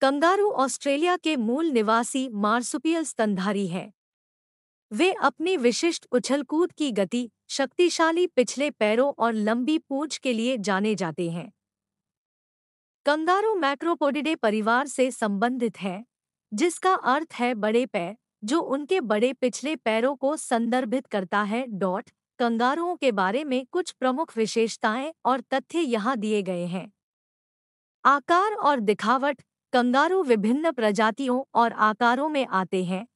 kangaroo Australia के मूल निवासी मार्सुपियल स्तनधारी हैं वे अपनी विशिष्ट उछलकूद की गति शक्तिशाली पिछले पैरों और लंबी पूंछ के लिए जाने जाते हैं कंगारू मैक्रोपोडिडे परिवार से संबंधित है जिसका अर्थ है बड़े पैर जो उनके बड़े पिछले पैरों को संदर्भित करता है डॉट कंगारुओं के बारे में कुछ प्रमुख विशेषताएं और तथ्य यहां दिए गए हैं आकार और दिखावट कंगारू विभिन्न प्रजातियों और आकारों में आते हैं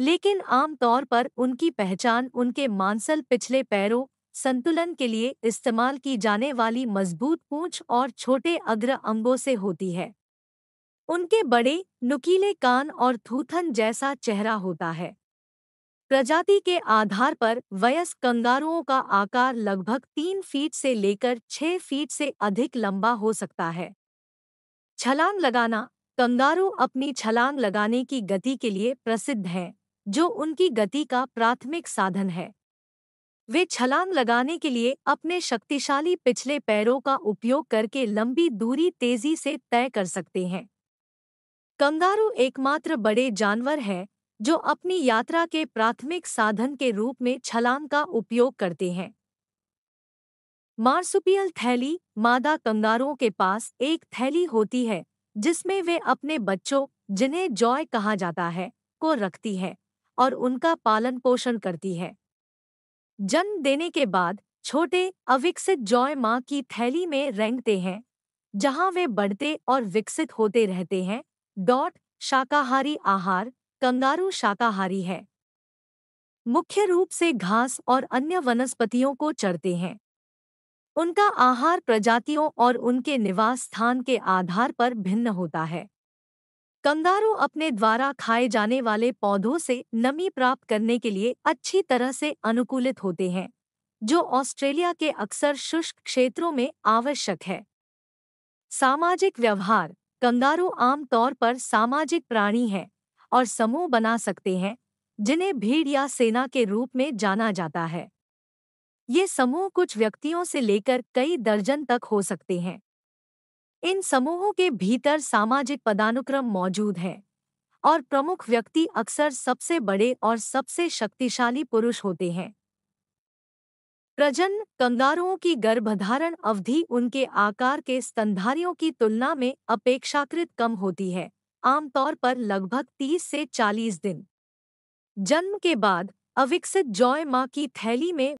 लेकिन आमतौर पर उनकी पहचान उनके मांसल पिछले पैरों संतुलन के लिए इस्तेमाल की जाने वाली मजबूत पूंछ और छोटे अग्र अंगों से होती है उनके बड़े नुकीले कान और थूथन जैसा चेहरा होता है प्रजाति के आधार पर वयस्क कंगारुओं का आकार लगभग तीन फीट से लेकर छह फीट से अधिक लंबा हो सकता है छलांग लगाना कंगारू अपनी छलांग लगाने की गति के लिए प्रसिद्ध हैं जो उनकी गति का प्राथमिक साधन है वे छलांग लगाने के लिए अपने शक्तिशाली पिछले पैरों का उपयोग करके लंबी दूरी तेजी से तय कर सकते हैं कंगारू एकमात्र बड़े जानवर है जो अपनी यात्रा के प्राथमिक साधन के रूप में छलांग का उपयोग करते हैं मार्सुपियल थैली मादा कंगारों के पास एक थैली होती है जिसमें वे अपने बच्चों जिन्हें जॉय कहा जाता है को रखती है और उनका पालन पोषण करती है जन्म देने के बाद छोटे अविकसित जॉय माँ की थैली में रेंगते हैं जहाँ वे बढ़ते और विकसित होते रहते हैं डॉट शाकाहारी आहार कंगारू शाकाहारी है मुख्य रूप से घास और अन्य वनस्पतियों को चढ़ते हैं उनका आहार प्रजातियों और उनके निवास स्थान के आधार पर भिन्न होता है कंगारू अपने द्वारा खाए जाने वाले पौधों से नमी प्राप्त करने के लिए अच्छी तरह से अनुकूलित होते हैं जो ऑस्ट्रेलिया के अक्सर शुष्क क्षेत्रों में आवश्यक है सामाजिक व्यवहार कंगारू आमतौर पर सामाजिक प्राणी हैं और समूह बना सकते हैं जिन्हें भीड़ या सेना के रूप में जाना जाता है ये समूह कुछ व्यक्तियों से लेकर कई दर्जन तक हो सकते हैं इन समूहों के भीतर सामाजिक पदानुक्रम मौजूद है और प्रमुख व्यक्ति अक्सर सबसे बड़े और सबसे शक्तिशाली पुरुष होते हैं प्रजन कंगारुओं की गर्भधारण अवधि उनके आकार के स्तनधारियों की तुलना में अपेक्षाकृत कम होती है आमतौर पर लगभग 30 से 40 दिन जन्म के बाद अविकसित जॉय माँ की थैली में